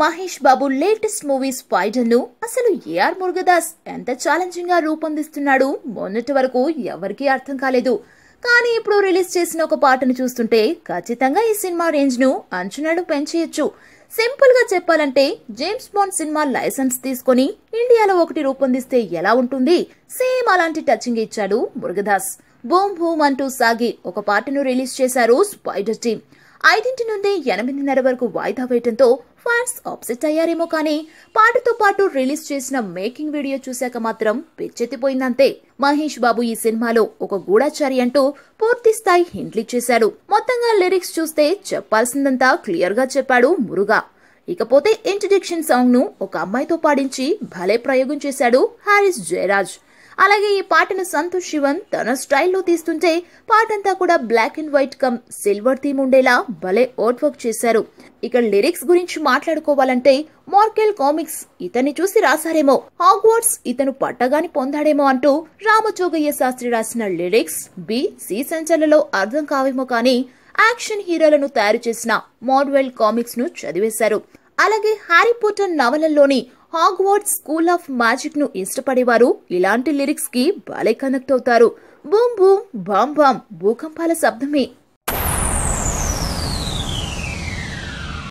Mahesh Babu latest movie Spyder ను అసలు AR Murugadoss ఎంత ఛాలెంజింగ్ గా రూపొందిస్తున్నాడు మొన్నటి వరకు ఎవరికీ అర్థం కాలేదు కానీ ఇప్పుడు రిలీజ్ చేసిన ఒక పాటను చూస్తుంటే ఖచ్చితంగా ఈ సినిమా రేంజ్ ను అంచనాలు పెంచేయచ్చు సింపుల్ గా చెప్పాలంటే జేమ్స్ బాండ్ సినిమా లైసెన్స్ తీసుకుని ఇండియాలో ఒకటి రూపొందిస్తే ఎలా ఉంటుంది సేమ్ అలాంటి టచింగ్ ఇచ్చాడు మురుగదాస్ బూమ్ బూమ్ అంటూ సాగి ఒక పాటను రిలీజ్ చేశారు స్పైడర్ టీమ్ ఐదింటి నుండి ఎనిమిదిన్నర వరకు వాయిదా వేయడంతో ఫ్యాన్స్ అప్సెట్ అయ్యారేమో కానీ పాటతో పాటు రిలీజ్ చేసిన మేకింగ్ వీడియో చూశాక మాత్రం పిచ్చెత్తిపోయిందంతే మహేష్ బాబు ఈ సినిమాలో ఒక గూఢాచారి అంటూ పూర్తి స్థాయి హింట్లీ చేశాడు మొత్తంగా లిరిక్స్ చూస్తే చెప్పాల్సిందంతా క్లియర్ గా చెప్పాడు మురుగా ఇకపోతే ఇంట్రడిక్షన్ సాంగ్ ను ఒక అమ్మాయితో పాడించి భలే ప్రయోగం చేశాడు హారిస్ జయరాజ్ అలాగే ఈ పాటను సంతోష్ శివన్ తన స్టైల్లో తీస్తుంటే పాటంతా కూడా black and white come silver theme ఉండేలా భలే ఓట్ వర్క్ చేశారు ఇక లిరిక్స్ గురించి మాట్లాడుకోవాలంటే మార్కెల్ కామిక్స్ ఇతన్ని చూసి రాశారేమో హాగ్వర్డ్స్ ఇతను పట్టగాని పొందాడేమో అంటూ రామచోగయ్య శాస్త్రి రాసిన లిరిక్స్ బి సి సంచలలో అర్థం కావేమో కానీ యాక్షన్ హీరోలను తయారు చేసిన మార్వెల్ కామిక్స్ ను చదివేశారు అలాగే హ్యారీ పోటర్ నవలల్లోని హాగ్వార్డ్ స్కూల్ ఆఫ్ మ్యాజిక్ ను ఇష్టపడేవారు ఇలాంటి లిరిక్స్ కి బాలే కనెక్ట్ అవుతారు బూమ్ బూమ్ బామ్ బామ్ భూకంపాల శబ్దమే